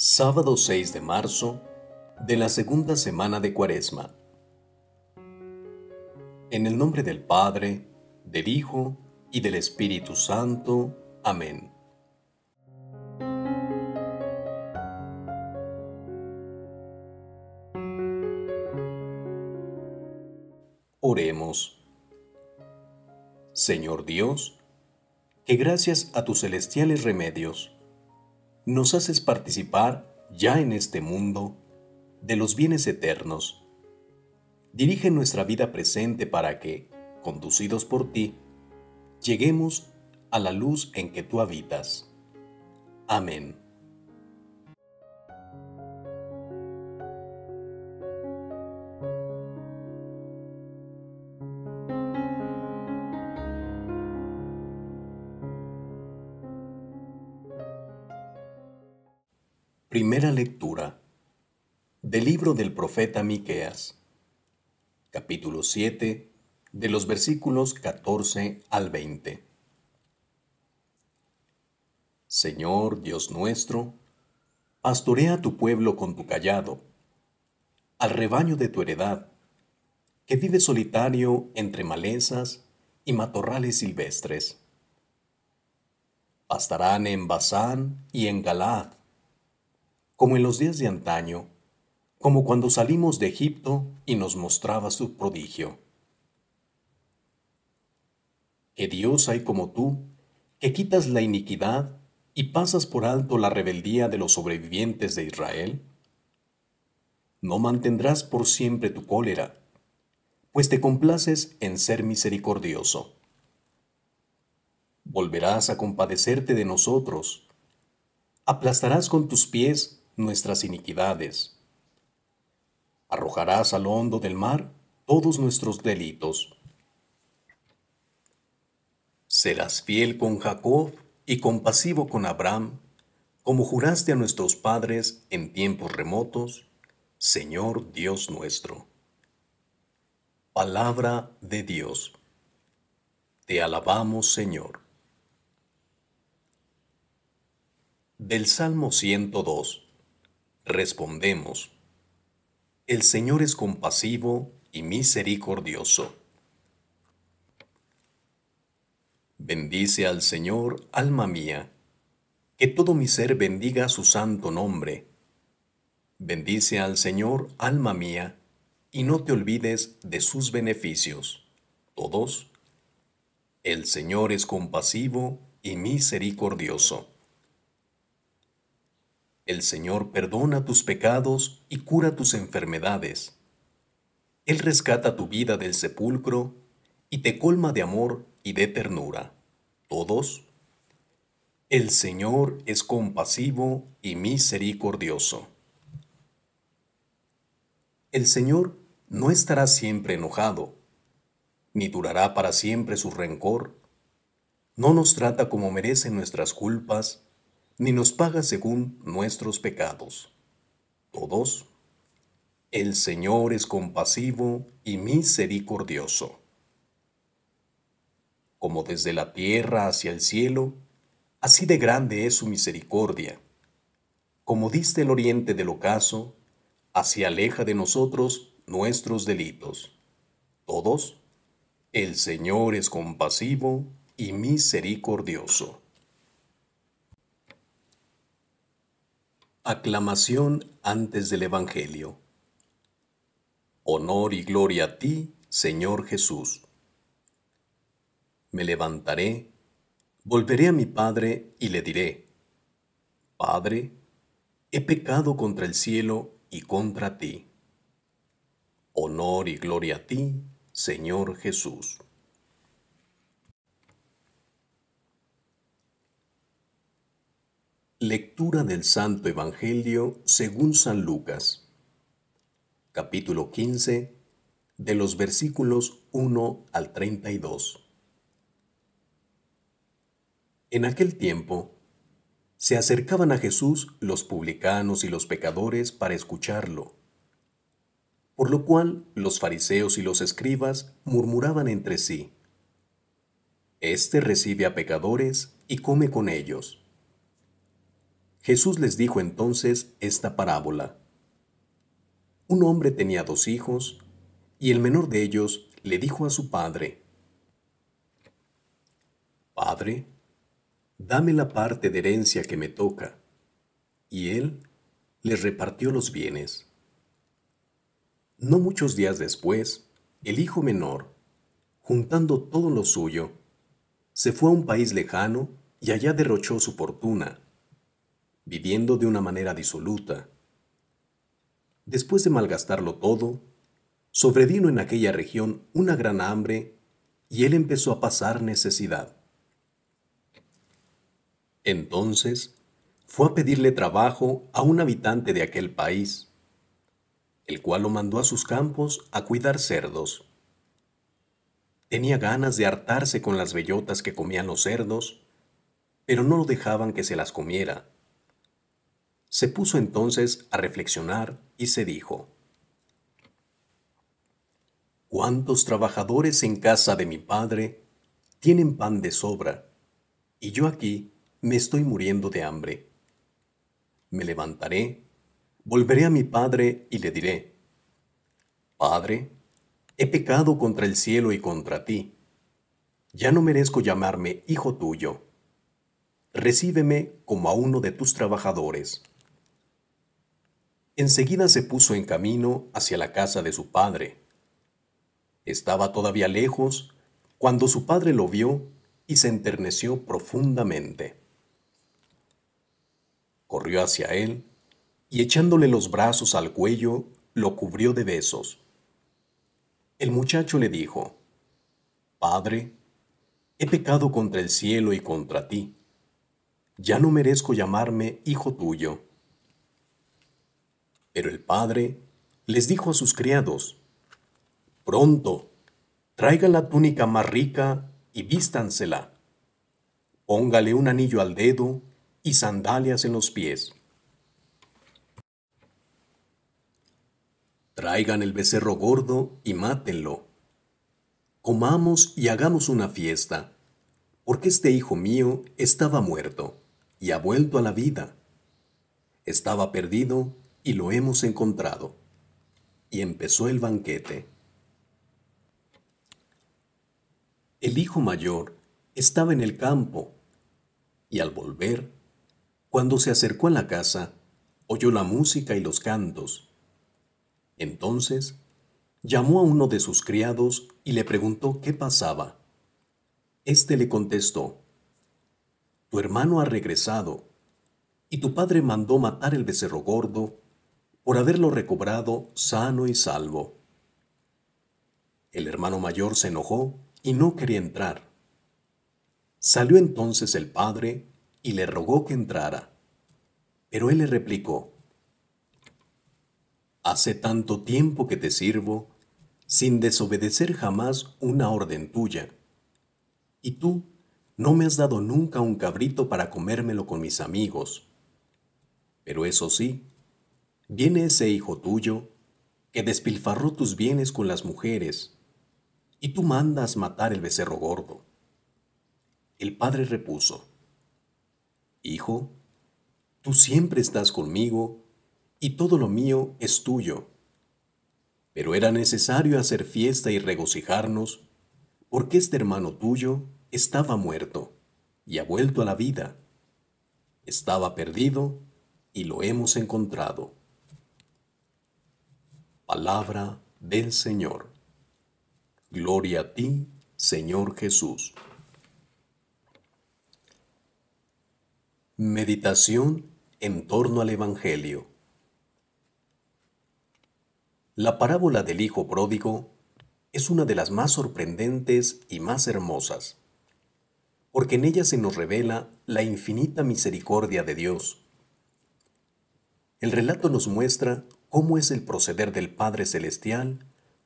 Sábado 6 de marzo de la segunda semana de Cuaresma. En el nombre del Padre, del Hijo y del Espíritu Santo. Amén. Oremos. Señor Dios, que gracias a tus celestiales remedios, nos haces participar ya en este mundo de los bienes eternos. Dirige nuestra vida presente para que, conducidos por ti, lleguemos a la luz en que tú habitas. Amén. Primera lectura del libro del profeta Miqueas, capítulo 7, de los versículos 14 al 20. Señor Dios nuestro, pastorea a tu pueblo con tu callado, al rebaño de tu heredad, que vive solitario entre malezas y matorrales silvestres. Pastarán en Bazán y en Galaad como en los días de antaño, como cuando salimos de Egipto y nos mostraba su prodigio. Que Dios hay como tú, que quitas la iniquidad y pasas por alto la rebeldía de los sobrevivientes de Israel. No mantendrás por siempre tu cólera, pues te complaces en ser misericordioso. Volverás a compadecerte de nosotros, aplastarás con tus pies nuestras iniquidades. Arrojarás al hondo del mar todos nuestros delitos. Serás fiel con Jacob y compasivo con Abraham, como juraste a nuestros padres en tiempos remotos, Señor Dios nuestro. Palabra de Dios. Te alabamos, Señor. Del Salmo 102. Respondemos, el Señor es compasivo y misericordioso. Bendice al Señor, alma mía, que todo mi ser bendiga su santo nombre. Bendice al Señor, alma mía, y no te olvides de sus beneficios. Todos. El Señor es compasivo y misericordioso. El Señor perdona tus pecados y cura tus enfermedades. Él rescata tu vida del sepulcro y te colma de amor y de ternura. Todos. El Señor es compasivo y misericordioso. El Señor no estará siempre enojado, ni durará para siempre su rencor. No nos trata como merecen nuestras culpas, ni nos paga según nuestros pecados. Todos. El Señor es compasivo y misericordioso. Como desde la tierra hacia el cielo, así de grande es su misericordia. Como diste el oriente del ocaso, así aleja de nosotros nuestros delitos. Todos. El Señor es compasivo y misericordioso. Aclamación antes del Evangelio. Honor y gloria a ti, Señor Jesús. Me levantaré, volveré a mi Padre y le diré, Padre, he pecado contra el cielo y contra ti. Honor y gloria a ti, Señor Jesús. Lectura del Santo Evangelio según San Lucas, capítulo 15, de los versículos 1 al 32. En aquel tiempo, se acercaban a Jesús los publicanos y los pecadores para escucharlo, por lo cual los fariseos y los escribas murmuraban entre sí. Este recibe a pecadores y come con ellos. Jesús les dijo entonces esta parábola. Un hombre tenía dos hijos, y el menor de ellos le dijo a su padre, Padre, dame la parte de herencia que me toca. Y él les repartió los bienes. No muchos días después, el hijo menor, juntando todo lo suyo, se fue a un país lejano y allá derrochó su fortuna viviendo de una manera disoluta. Después de malgastarlo todo, sobrevino en aquella región una gran hambre y él empezó a pasar necesidad. Entonces fue a pedirle trabajo a un habitante de aquel país, el cual lo mandó a sus campos a cuidar cerdos. Tenía ganas de hartarse con las bellotas que comían los cerdos, pero no lo dejaban que se las comiera se puso entonces a reflexionar y se dijo, ¿Cuántos trabajadores en casa de mi padre tienen pan de sobra y yo aquí me estoy muriendo de hambre? Me levantaré, volveré a mi padre y le diré, Padre, he pecado contra el cielo y contra ti. Ya no merezco llamarme hijo tuyo. Recíbeme como a uno de tus trabajadores. Enseguida se puso en camino hacia la casa de su padre. Estaba todavía lejos cuando su padre lo vio y se enterneció profundamente. Corrió hacia él y echándole los brazos al cuello, lo cubrió de besos. El muchacho le dijo, Padre, he pecado contra el cielo y contra ti. Ya no merezco llamarme hijo tuyo. Pero el padre les dijo a sus criados, Pronto, traigan la túnica más rica y vístansela. Póngale un anillo al dedo y sandalias en los pies. Traigan el becerro gordo y mátenlo. Comamos y hagamos una fiesta, porque este hijo mío estaba muerto y ha vuelto a la vida. Estaba perdido y lo hemos encontrado. Y empezó el banquete. El hijo mayor estaba en el campo, y al volver, cuando se acercó a la casa, oyó la música y los cantos. Entonces, llamó a uno de sus criados y le preguntó qué pasaba. Este le contestó, Tu hermano ha regresado, y tu padre mandó matar el becerro gordo por haberlo recobrado sano y salvo. El hermano mayor se enojó y no quería entrar. Salió entonces el padre y le rogó que entrara. Pero él le replicó, Hace tanto tiempo que te sirvo sin desobedecer jamás una orden tuya. Y tú no me has dado nunca un cabrito para comérmelo con mis amigos. Pero eso sí, viene ese hijo tuyo que despilfarró tus bienes con las mujeres, y tú mandas matar el becerro gordo. El padre repuso, Hijo, tú siempre estás conmigo, y todo lo mío es tuyo. Pero era necesario hacer fiesta y regocijarnos, porque este hermano tuyo estaba muerto, y ha vuelto a la vida. Estaba perdido, y lo hemos encontrado. Palabra del Señor. Gloria a ti, Señor Jesús. Meditación en torno al Evangelio. La parábola del Hijo Pródigo es una de las más sorprendentes y más hermosas, porque en ella se nos revela la infinita misericordia de Dios. El relato nos muestra cómo es el proceder del Padre Celestial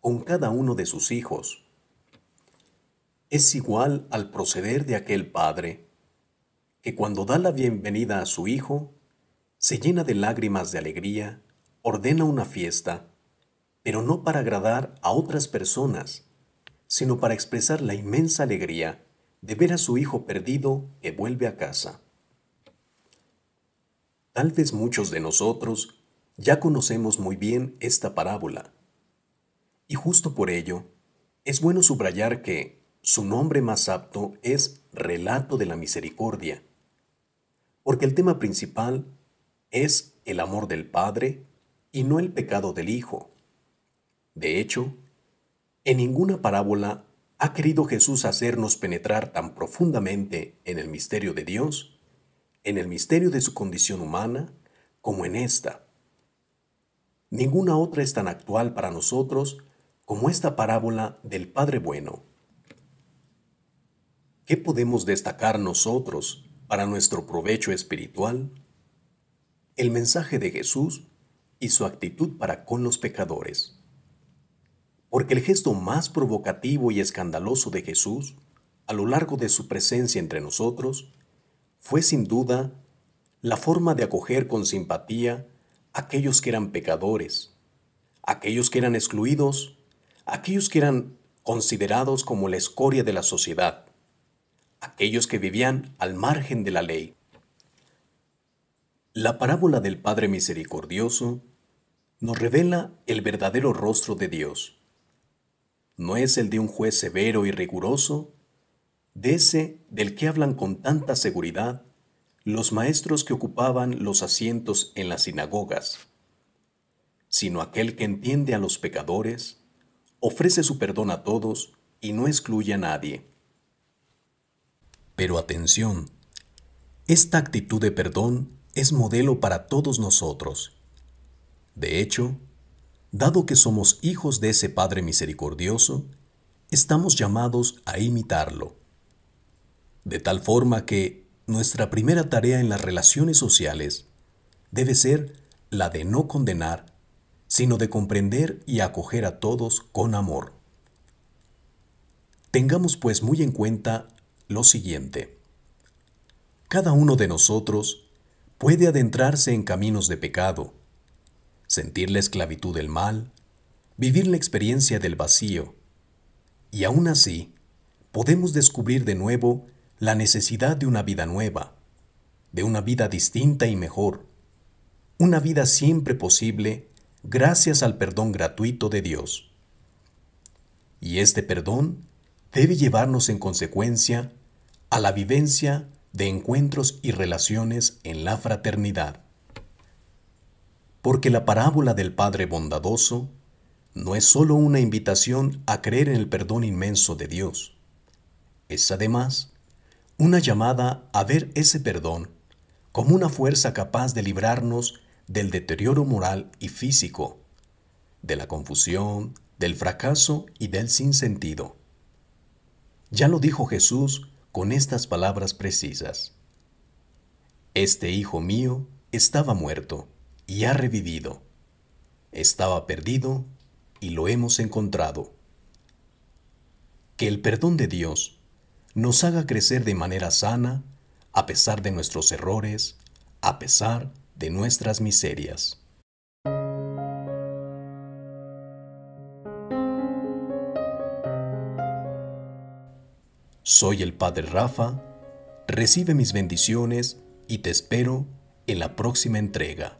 con cada uno de sus hijos. Es igual al proceder de aquel Padre, que cuando da la bienvenida a su Hijo, se llena de lágrimas de alegría, ordena una fiesta, pero no para agradar a otras personas, sino para expresar la inmensa alegría de ver a su hijo perdido que vuelve a casa. Tal vez muchos de nosotros ya conocemos muy bien esta parábola. Y justo por ello, es bueno subrayar que su nombre más apto es Relato de la Misericordia, porque el tema principal es el amor del Padre y no el pecado del Hijo. De hecho, en ninguna parábola ha querido Jesús hacernos penetrar tan profundamente en el misterio de Dios, en el misterio de su condición humana, como en esta. Ninguna otra es tan actual para nosotros como esta parábola del Padre Bueno. ¿Qué podemos destacar nosotros para nuestro provecho espiritual? El mensaje de Jesús y su actitud para con los pecadores. Porque el gesto más provocativo y escandaloso de Jesús a lo largo de su presencia entre nosotros fue sin duda la forma de acoger con simpatía aquellos que eran pecadores, aquellos que eran excluidos, aquellos que eran considerados como la escoria de la sociedad, aquellos que vivían al margen de la ley. La parábola del Padre Misericordioso nos revela el verdadero rostro de Dios. No es el de un juez severo y riguroso, de ese del que hablan con tanta seguridad los maestros que ocupaban los asientos en las sinagogas, sino aquel que entiende a los pecadores, ofrece su perdón a todos y no excluye a nadie. Pero atención, esta actitud de perdón es modelo para todos nosotros. De hecho, dado que somos hijos de ese Padre misericordioso, estamos llamados a imitarlo. De tal forma que nuestra primera tarea en las relaciones sociales debe ser la de no condenar, sino de comprender y acoger a todos con amor. Tengamos pues muy en cuenta lo siguiente. Cada uno de nosotros puede adentrarse en caminos de pecado, sentir la esclavitud del mal, vivir la experiencia del vacío, y aún así podemos descubrir de nuevo la necesidad de una vida nueva, de una vida distinta y mejor, una vida siempre posible gracias al perdón gratuito de Dios. Y este perdón debe llevarnos en consecuencia a la vivencia de encuentros y relaciones en la fraternidad. Porque la parábola del Padre Bondadoso no es sólo una invitación a creer en el perdón inmenso de Dios, es además una llamada a ver ese perdón como una fuerza capaz de librarnos del deterioro moral y físico, de la confusión, del fracaso y del sinsentido. Ya lo dijo Jesús con estas palabras precisas. Este hijo mío estaba muerto y ha revivido. Estaba perdido y lo hemos encontrado. Que el perdón de Dios nos haga crecer de manera sana, a pesar de nuestros errores, a pesar de nuestras miserias. Soy el Padre Rafa, recibe mis bendiciones y te espero en la próxima entrega.